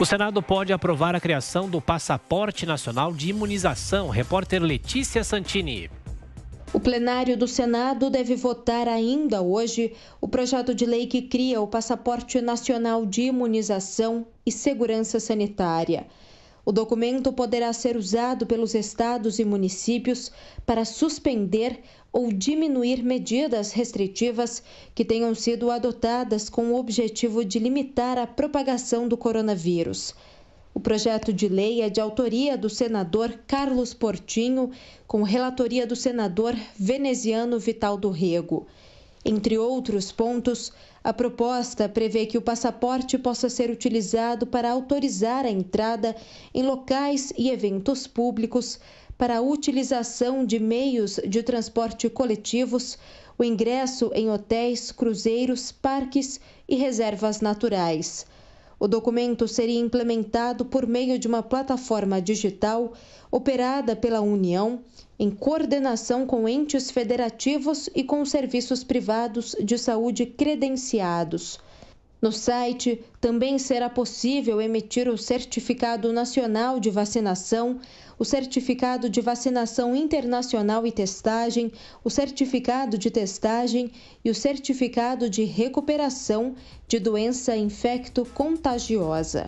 O Senado pode aprovar a criação do Passaporte Nacional de Imunização. Repórter Letícia Santini. O plenário do Senado deve votar ainda hoje o projeto de lei que cria o Passaporte Nacional de Imunização e Segurança Sanitária. O documento poderá ser usado pelos estados e municípios para suspender ou diminuir medidas restritivas que tenham sido adotadas com o objetivo de limitar a propagação do coronavírus. O projeto de lei é de autoria do senador Carlos Portinho, com relatoria do senador veneziano Vital do Rego. Entre outros pontos, a proposta prevê que o passaporte possa ser utilizado para autorizar a entrada em locais e eventos públicos, para a utilização de meios de transporte coletivos, o ingresso em hotéis, cruzeiros, parques e reservas naturais. O documento seria implementado por meio de uma plataforma digital operada pela União em coordenação com entes federativos e com serviços privados de saúde credenciados. No site também será possível emitir o Certificado Nacional de Vacinação, o Certificado de Vacinação Internacional e Testagem, o Certificado de Testagem e o Certificado de Recuperação de Doença Infecto-Contagiosa.